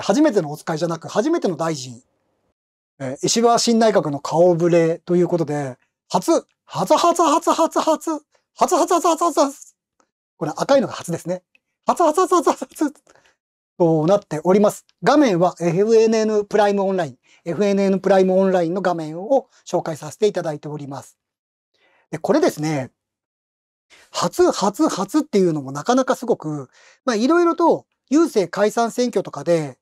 初めてのお使いじゃなく、初めての大臣、え石破新内閣の顔ぶれということで、初、初初初初初、初初初初初初、これ赤いのが初ですね。初初初初初初、となっております。画面は FNN プライムオンライン、FNN プライムオンラインの画面を紹介させていただいております。で、これですね、初、初、初っていうのもなかなかすごく、まあいろいろと郵政解散選挙とかで、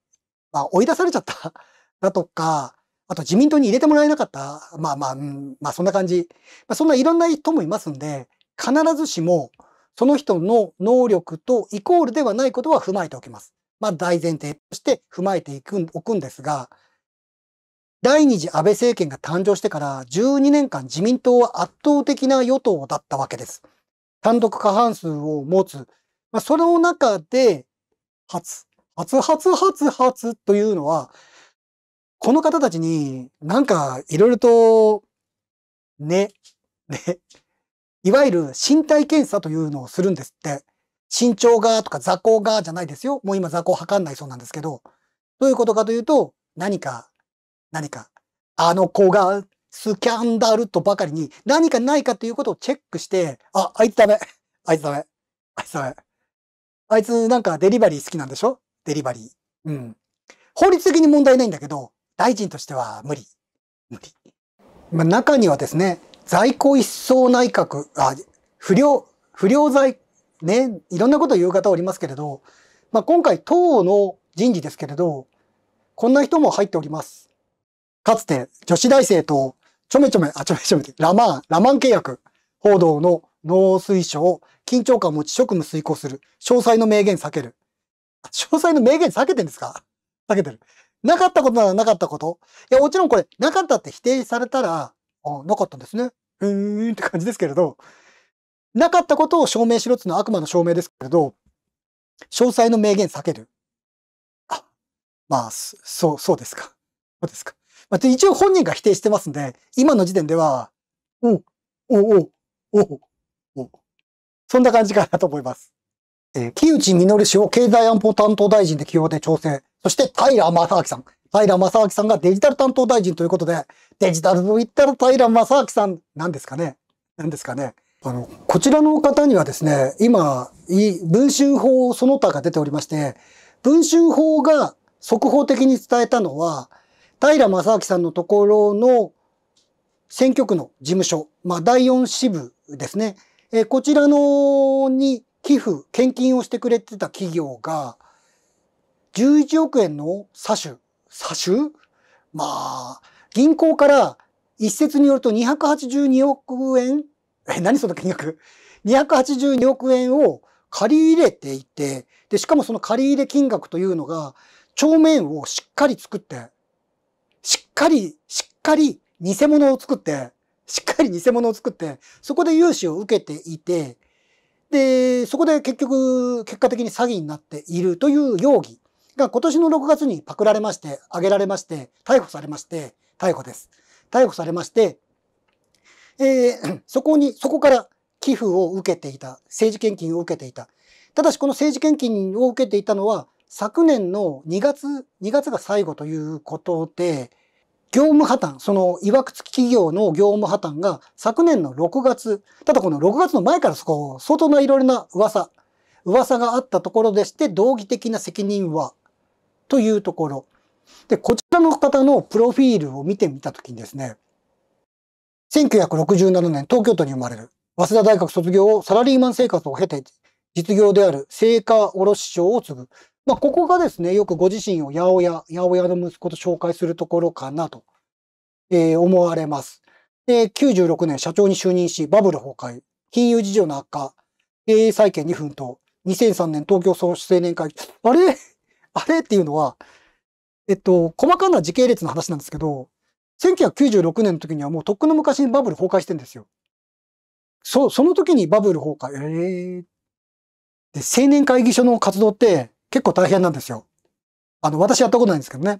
まあ、追い出されちゃった だとか、あと自民党に入れてもらえなかった、まあまあ、うん、まあそんな感じ。まあ、そんないろんな人もいますんで、必ずしもその人の能力とイコールではないことは踏まえておきます。まあ大前提として踏まえていくおくんですが、第二次安倍政権が誕生してから12年間自民党は圧倒的な与党だったわけです。単独過半数を持つ。まあ、その中で初初初初初というのは、この方たちになんかいろいろと、ね、ね、いわゆる身体検査というのをするんですって。身長がとか座高がじゃないですよ。もう今座高測んないそうなんですけど。どういうことかというと、何か、何か、あの子がスキャンダルとばかりに何かないかということをチェックして、あ、あいつダメ。あいつダメ。あいつダメ。あいつなんかデリバリー好きなんでしょデリバリー。うん。法律的に問題ないんだけど、大臣としては無理。無理。まあ、中にはですね、在庫一掃内閣、あ、不良、不良在、ね、いろんなことを言う方おりますけれど、まあ、今回党の人事ですけれど、こんな人も入っております。かつて女子大生とちょめちょめ、あ、ちょめちょめ、ラマン、ラマン契約報道の農水省、緊張感を持ち職務遂行する、詳細の名言避ける。詳細の名言避けてんですか避けてる。なかったことならなかったこと。いや、もちろんこれ、なかったって否定されたら、あなかったんですね。うーんって感じですけれど、なかったことを証明しろっていうのは悪魔の証明ですけれど、詳細の名言避ける。あ、まあ、そう、そうですか。そうですか。まあ、一応本人が否定してますんで、今の時点では、おおおおおそんな感じかなと思います。えー、木内稔氏を経済安保担当大臣で起用で調整。そして平正明さん。平正明さんがデジタル担当大臣ということで、デジタルと言ったら平正明さんなんですかねなんですかねあの、こちらの方にはですね、今、文春法その他が出ておりまして、文春法が速報的に伝えたのは、平正明さんのところの選挙区の事務所、まあ、第4支部ですね。えこちらのに寄付、献金をしてくれてた企業が、11億円の詐取、詐取まあ、銀行から一説によると282億円、え、何その金額 ?282 億円を借り入れていて、で、しかもその借り入れ金額というのが、帳面をしっかり作って、しっかり、しっかり偽物を作って、しっかり偽物を作って、そこで融資を受けていて、で、そこで結局、結果的に詐欺になっているという容疑が今年の6月にパクられまして、挙げられまして、逮捕されまして、逮捕です。逮捕されまして、えー、そこに、そこから寄付を受けていた、政治献金を受けていた。ただし、この政治献金を受けていたのは、昨年の2月、2月が最後ということで、業務破綻、その、いわくつき企業の業務破綻が昨年の6月、ただこの6月の前からそこ、相当ないろいろな噂、噂があったところでして、道義的な責任は、というところ。で、こちらの方のプロフィールを見てみたときにですね、1967年、東京都に生まれる。早稲田大学卒業をサラリーマン生活を経て、実業である聖火卸商を継ぐ。まあ、ここがですね、よくご自身を八百屋、八百屋の息子と紹介するところかなと、えー、思われます。で、96年社長に就任し、バブル崩壊、金融事情の悪化、経営再建に奮闘、2003年東京創始青年会議、あれ あれっていうのは、えっと、細かな時系列の話なんですけど、1996年の時にはもうとっくの昔にバブル崩壊してんですよ。そ、その時にバブル崩壊、えー、で、青年会議所の活動って、結構大変なんですよ。あの、私やったことないんですけどね。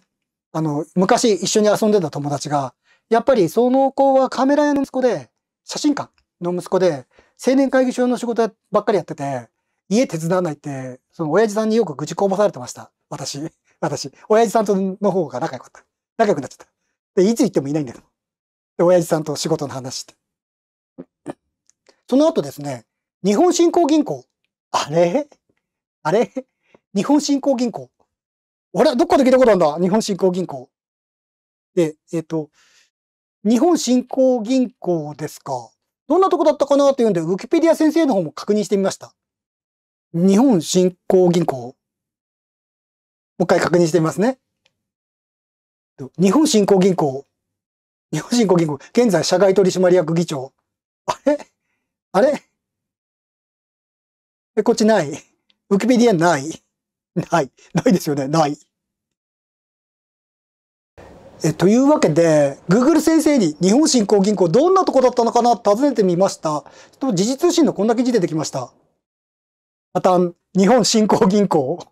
あの、昔一緒に遊んでた友達が、やっぱりその子はカメラ屋の息子で、写真館の息子で、青年会議所の仕事ばっかりやってて、家手伝わないって、その親父さんによく愚痴こぼされてました。私。私。親父さんとの方が仲良かった。仲良くなっちゃった。で、いつ行ってもいないんだけど。で、親父さんと仕事の話って。その後ですね、日本振興銀行。あれあれ日本振興銀行。あれどっかで聞いたことあるんだ日本振興銀行。で、えっ、ー、と、日本振興銀行ですか。どんなとこだったかなというんで、ウィキペディア先生の方も確認してみました。日本振興銀行。もう一回確認してみますね。日本振興銀行。日本振興銀行。現在、社外取締役議長。あれあれえ、こっちない。ウィキペディアない。ない。ないですよね。ない。えというわけで、Google 先生に日本振興銀行どんなとこだったのかな尋ねてみました。と時事通信のこんな記事出てきました。破綻、日本振興銀行。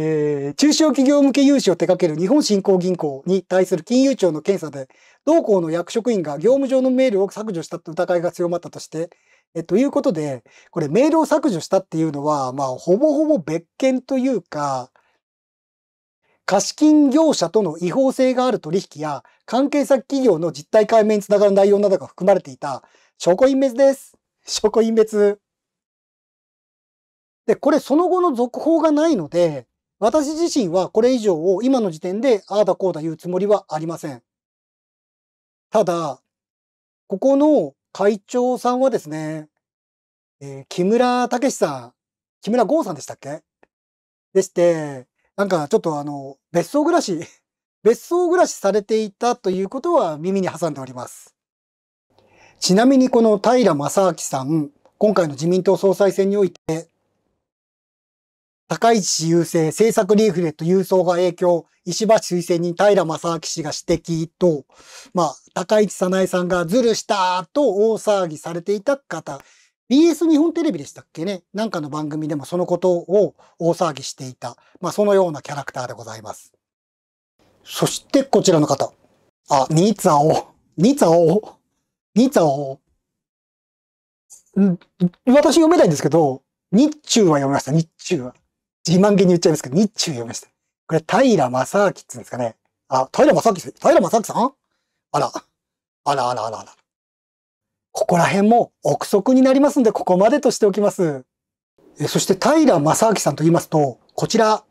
えー、中小企業向け融資を手掛ける日本振興銀行に対する金融庁の検査で、同行の役職員が業務上のメールを削除した疑いが強まったとして、えということで、これメールを削除したっていうのは、まあ、ほぼほぼ別件というか、貸金業者との違法性がある取引や、関係先企業の実態解明につながる内容などが含まれていた、証拠隠滅です。証拠隠滅。で、これその後の続報がないので、私自身はこれ以上を今の時点でああだこうだ言うつもりはありません。ただ、ここの会長さんはですね、えー、木村武さん、木村剛さんでしたっけでして、なんかちょっとあの、別荘暮らし、別荘暮らしされていたということは耳に挟んでおります。ちなみにこの平正明さん、今回の自民党総裁選において高市優勢、政策リーフレット郵送が影響、石橋推薦人平正明氏が指摘と、まあ、高市早苗さんがズルしたと大騒ぎされていた方、BS 日本テレビでしたっけねなんかの番組でもそのことを大騒ぎしていた、まあ、そのようなキャラクターでございます。そしてこちらの方。あ、ニーツァオ。ニーツァオ。ニーツァオ。ん私読めないんですけど、日中は読みました、日中は。自慢げに言っちゃいますけど、日中読みました。これ、平正明って言うんですかね。あ、平正明、平正明さんあら、あらあらあらあら。ここら辺も憶測になりますんで、ここまでとしておきます。えそして、平正明さんと言いますと、こちら、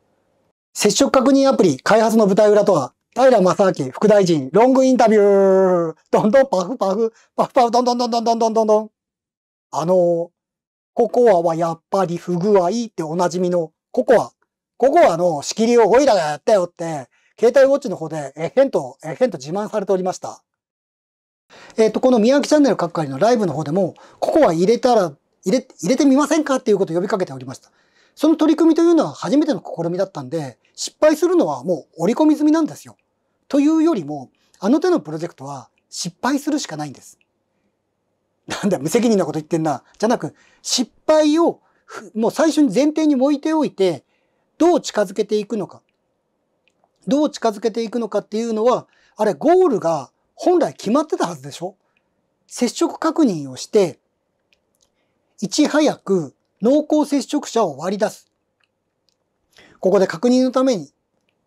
接触確認アプリ開発の舞台裏とは、平正明副大臣、ロングインタビューどんどんパフパフ、パフパフ、どんどんどんどんどんどんどんどん。あのココアはやっぱり不具合っておなじみのココア、ココアの仕切りをオイラがやったよって、携帯ウォッチの方で、えへんと、えへんと自慢されておりました。えっ、ー、と、この宮城チャンネル各界のライブの方でも、ココア入れたら、入れ、入れてみませんかっていうことを呼びかけておりました。その取り組みというのは初めての試みだったんで、失敗するのはもう織り込み済みなんですよ。というよりも、あの手のプロジェクトは失敗するしかないんです。なんだ、無責任なこと言ってんな。じゃなく、失敗をもう最初に前提に置いておいて、どう近づけていくのか。どう近づけていくのかっていうのは、あれ、ゴールが本来決まってたはずでしょ接触確認をして、いち早く濃厚接触者を割り出す。ここで確認のために、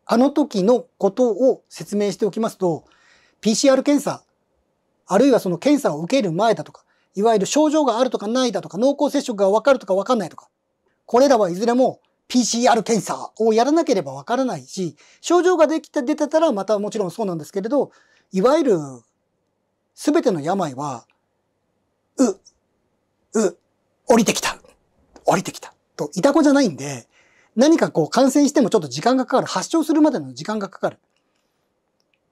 あの時のことを説明しておきますと、PCR 検査、あるいはその検査を受ける前だとか、いわゆる症状があるとかないだとか、濃厚接触がわかるとかわかんないとか、これらはいずれも PCR 検査をやらなければわからないし、症状ができて出てたらまたもちろんそうなんですけれど、いわゆる全ての病は、う、う、降りてきた、降りてきた、と、いた子じゃないんで、何かこう感染してもちょっと時間がかかる。発症するまでの時間がかかる。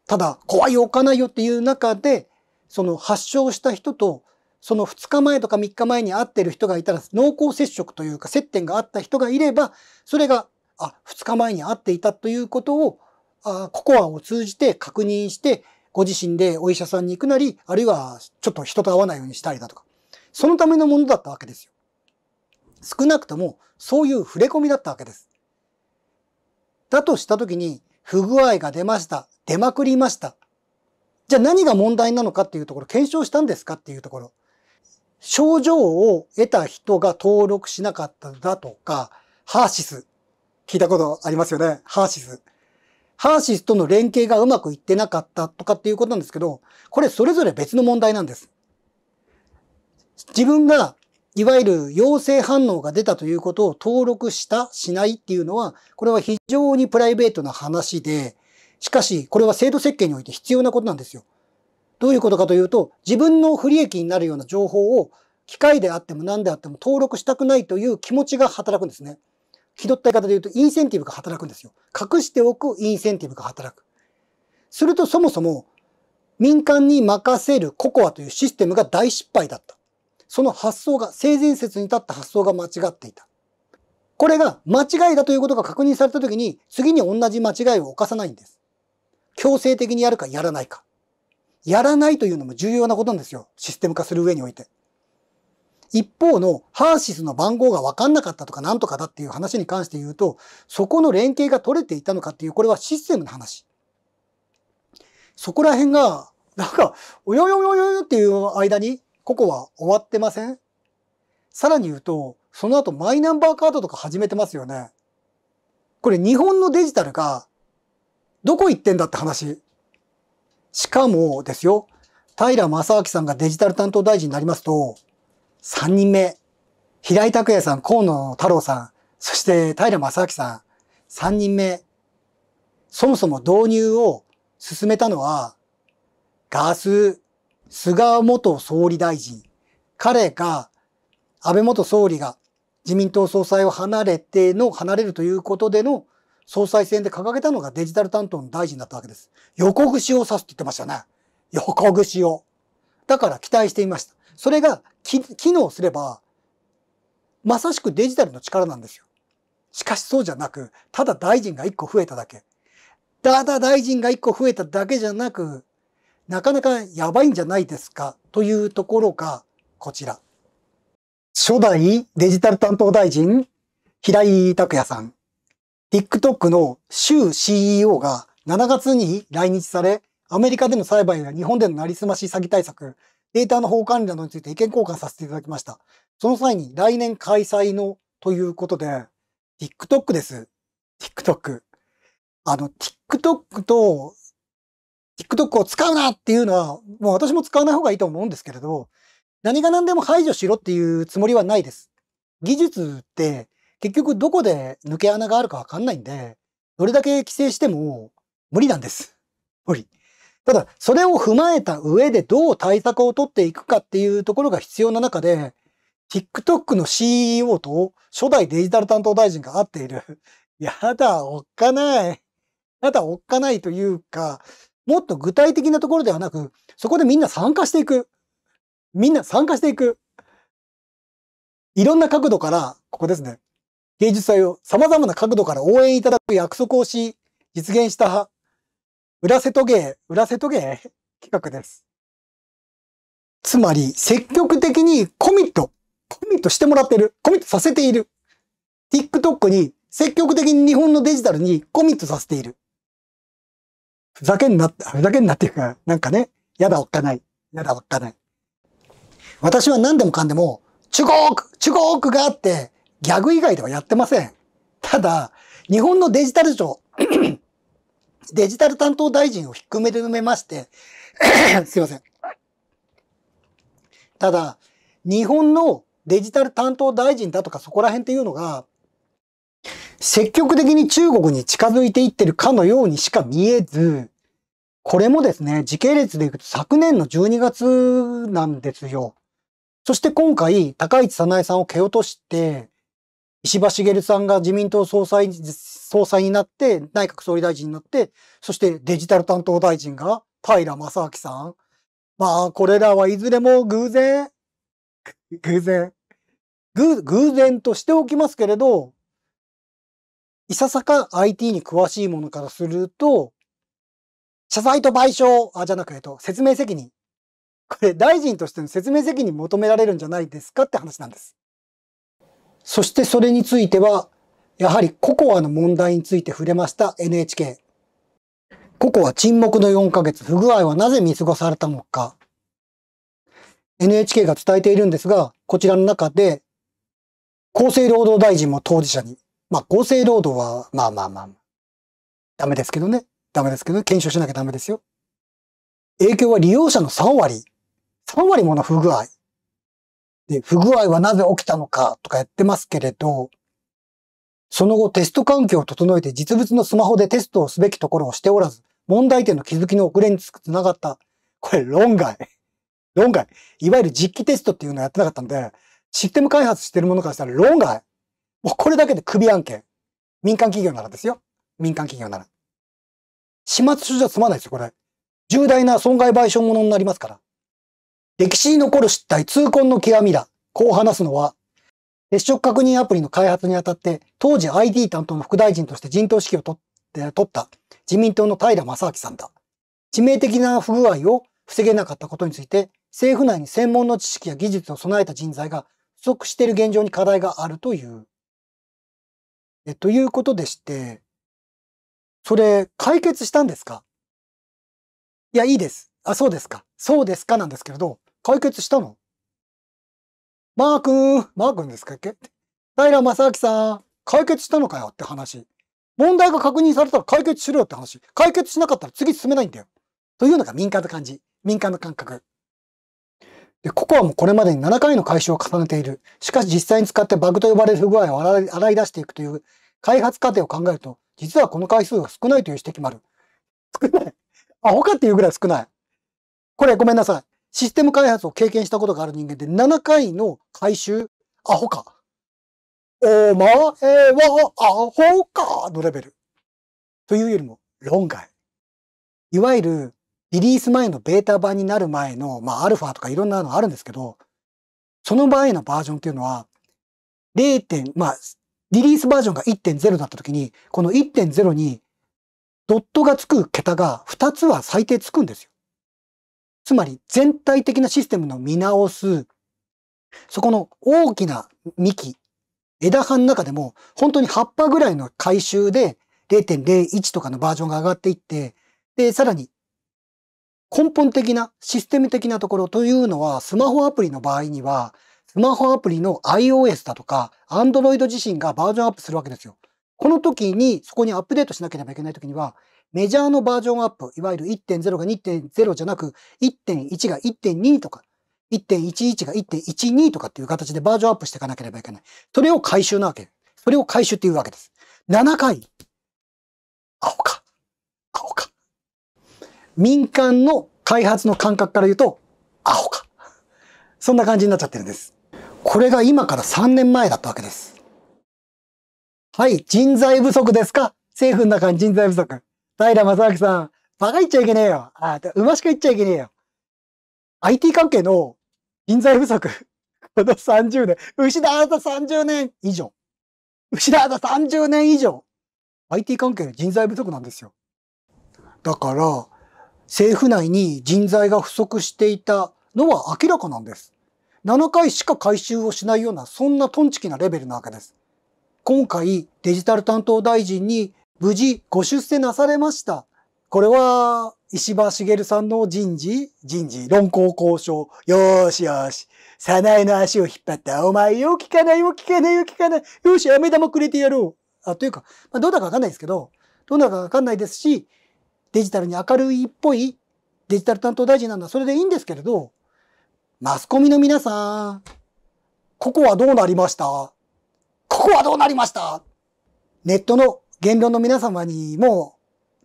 ただ、怖いよ、置かないよっていう中で、その発症した人とその2日前とか3日前に会ってる人がいたら、濃厚接触というか接点があった人がいれば、それが、あ、2日前に会っていたということを、あココアを通じて確認して、ご自身でお医者さんに行くなり、あるいはちょっと人と会わないようにしたりだとか、そのためのものだったわけですよ。少なくとも、そういう触れ込みだったわけです。だとしたときに、不具合が出ました。出まくりました。じゃあ何が問題なのかっていうところ、検証したんですかっていうところ。症状を得た人が登録しなかっただとか、ハーシス。聞いたことありますよね。ハーシス。ハーシスとの連携がうまくいってなかったとかっていうことなんですけど、これそれぞれ別の問題なんです。自分がいわゆる陽性反応が出たということを登録したしないっていうのは、これは非常にプライベートな話で、しかしこれは制度設計において必要なことなんですよ。どういうことかというと、自分の不利益になるような情報を機械であっても何であっても登録したくないという気持ちが働くんですね。気取った言い方で言うと、インセンティブが働くんですよ。隠しておくインセンティブが働く。するとそもそも民間に任せるココアというシステムが大失敗だった。その発想が、性善説に立った発想が間違っていた。これが間違いだということが確認されたときに、次に同じ間違いを犯さないんです。強制的にやるかやらないか。やらないというのも重要なことなんですよ。システム化する上において。一方のハーシスの番号が分かんなかったとか何とかだっていう話に関して言うと、そこの連携が取れていたのかっていう、これはシステムの話。そこら辺が、なんか、およよよよよっていう間に、ここは終わってませんさらに言うと、その後マイナンバーカードとか始めてますよね。これ日本のデジタルが、どこ行ってんだって話。しかもですよ、平正明さんがデジタル担当大臣になりますと、3人目、平井拓也さん、河野太郎さん、そして平正明さん、3人目、そもそも導入を進めたのは、ガス、菅元総理大臣。彼が、安倍元総理が自民党総裁を離れての、離れるということでの総裁選で掲げたのがデジタル担当の大臣だったわけです。横串を刺すって言ってましたね。横串を。だから期待していました。それが機能すれば、まさしくデジタルの力なんですよ。しかしそうじゃなく、ただ大臣が一個増えただけ。ただ大臣が一個増えただけじゃなく、なかなかやばいんじゃないですかというところが、こちら。初代デジタル担当大臣、平井拓也さん。TikTok の州 CEO が7月に来日され、アメリカでの裁判や日本でのなりすまし詐欺対策、データの法管理などについて意見交換させていただきました。その際に来年開催のということで、TikTok です。TikTok。あの、TikTok と、TikTok を使うなっていうのは、もう私も使わない方がいいと思うんですけれど、何が何でも排除しろっていうつもりはないです。技術って結局どこで抜け穴があるかわかんないんで、どれだけ規制しても無理なんです。無理。ただ、それを踏まえた上でどう対策を取っていくかっていうところが必要な中で、TikTok の CEO と初代デジタル担当大臣が会っている。やだ、おっかない。やだ、おっかないというか、もっと具体的なところではなく、そこでみんな参加していく。みんな参加していく。いろんな角度から、ここですね。芸術祭を様々な角度から応援いただく約束をし、実現した裏瀬戸芸、裏瀬戸芸企画です。つまり、積極的にコミット、コミットしてもらってる、コミットさせている。TikTok に積極的に日本のデジタルにコミットさせている。ふざけんな、ふざけんなっていうか、なんかね、やだおっかない。やだおっかない。私は何でもかんでも、中国中国があって、ギャグ以外ではやってません。ただ、日本のデジタル庁、デジタル担当大臣を低めで埋めまして すいません。ただ、日本のデジタル担当大臣だとかそこら辺っていうのが、積極的に中国に近づいていってるかのようにしか見えず、これもですね、時系列でいくと昨年の12月なんですよ。そして今回、高市早苗さんを蹴落として、石破茂さんが自民党総裁、総裁になって、内閣総理大臣になって、そしてデジタル担当大臣が平正明さん。まあ、これらはいずれも偶然、偶然、偶、然としておきますけれど、いささか IT に詳しいものからすると、謝罪と賠償、あ、じゃなく、えっと、説明責任。これ、大臣としての説明責任求められるんじゃないですかって話なんです。そしてそれについては、やはりココアの問題について触れました NHK。ココア沈黙の4ヶ月、不具合はなぜ見過ごされたのか。NHK が伝えているんですが、こちらの中で、厚生労働大臣も当事者に、まあ厚生労働は、まあまあまあ、ダメですけどね。ダメですけど、検証しなきゃダメですよ。影響は利用者の3割。3割もの不具合。で、不具合はなぜ起きたのかとかやってますけれど、その後テスト環境を整えて実物のスマホでテストをすべきところをしておらず、問題点の気づきの遅れにつながった。これ論外。論外。いわゆる実機テストっていうのをやってなかったんで、システム開発してるものからしたら論外。もうこれだけで首案件。民間企業ならですよ。民間企業なら。始末書じゃ済まないですよ、これ。重大な損害賠償ものになりますから。歴史に残る失態、痛恨の極みだ。こう話すのは、接触確認アプリの開発にあたって、当時 ID 担当の副大臣として人頭指揮を取って取った自民党の平正明さんだ。致命的な不具合を防げなかったことについて、政府内に専門の知識や技術を備えた人材が不足している現状に課題があるという。え、ということでして、それ解決したんですかいや、いいです。あ、そうですか。そうですかなんですけれど、解決したのマー君、マー君ですかっけ平正明さん、解決したのかよって話。問題が確認されたら解決しろよって話。解決しなかったら次進めないんだよ。というのが民間の感じ。民間の感覚。で、ココアもこれまでに7回の解消を重ねている。しかし実際に使ってバグと呼ばれる不具合を洗い出していくという開発過程を考えると、実はこの回数は少ないという指摘もある。少ない。アホかっていうぐらい少ない。これごめんなさい。システム開発を経験したことがある人間で7回の回収、アホか。お前はアホかのレベル。というよりも論外。いわゆるリリース前のベータ版になる前の、まあアルファとかいろんなのあるんですけど、その場合のバージョンっていうのは、0. まあ、リリースバージョンが1.0だった時に、この1.0にドットがつく桁が2つは最低つくんですよ。つまり全体的なシステムの見直す、そこの大きな幹、枝葉の中でも本当に葉っぱぐらいの回収で0.01とかのバージョンが上がっていって、で、さらに根本的なシステム的なところというのはスマホアプリの場合にはスマホアプリの iOS だとか Android 自身がバージョンアップするわけですよ。この時にそこにアップデートしなければいけない時にはメジャーのバージョンアップ、いわゆる1.0が2.0じゃなく、1.1が1.2とか、1.11が1.12とかっていう形でバージョンアップしていかなければいけない。それを回収なわけ。それを回収っていうわけです。7回。青か。青か。民間の開発の感覚から言うと、青か。そんな感じになっちゃってるんです。これが今から3年前だったわけです。はい、人材不足ですか政府の中に人材不足。平正明さん、バカ言っちゃいけねえよ。あ、馬しか言っちゃいけねえよ。IT 関係の人材不足。この30年。失われた30年以上。失われた30年以上。IT 関係の人材不足なんですよ。だから、政府内に人材が不足していたのは明らかなんです。7回しか回収をしないような、そんなトンチキなレベルなわけです。今回、デジタル担当大臣に無事ご出世なされました。これは、石破茂さんの人事、人事、論考交渉。よーしよーし。早苗の足を引っ張った。お前よ、聞かないよ、聞かないよ、聞かない。よし、飴玉くれてやろう。あ、というか、まあ、どうだかわかんないですけど、どうだかわかんないですし、デジタルに明るいっぽいデジタル担当大臣なんだ。それでいいんですけれど、マスコミの皆さん、ここはどうなりましたここはどうなりましたネットの言論の皆様にも、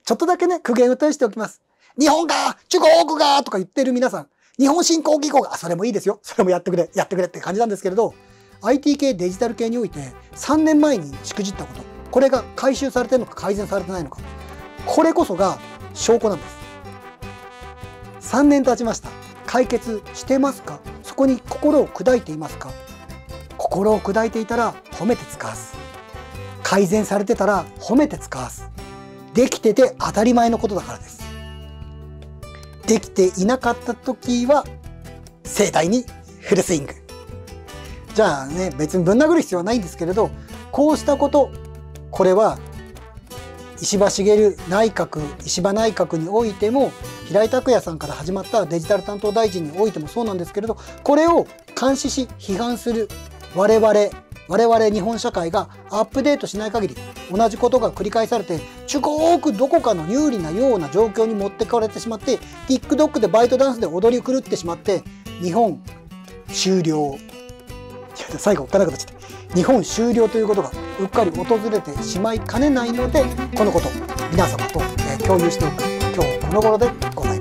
ちょっとだけね、苦言を呈しておきます。日本が中国がとか言ってる皆さん、日本振興機構が、あ、それもいいですよ。それもやってくれ、やってくれって感じなんですけれど、IT 系、デジタル系において、3年前にしくじったこと、これが回収されてるのか改善されてないのか、これこそが証拠なんです。3年経ちました。解決してますかそこに心を砕いていますか心を砕いていたら褒めて使わす。改善されてたら褒めて使わす。できてて当たり前のことだからです。できていなかった時は盛大にフルスイング。じゃあね、別にぶん殴る必要はないんですけれど、こうしたこと、これは石破茂内閣石破内閣においても平井拓也さんから始まったデジタル担当大臣においてもそうなんですけれどこれを監視し批判する我々我々日本社会がアップデートしない限り同じことが繰り返されてちゅこーくどこかの有利なような状況に持ってかれてしまって TikTok でバイトダンスで踊り狂ってしまって日本終了最後おっかなくなっちゃって日本終了ということがうっかり訪れてしまいかねないのでこのこと皆様と共有しておく今日この頃でございます。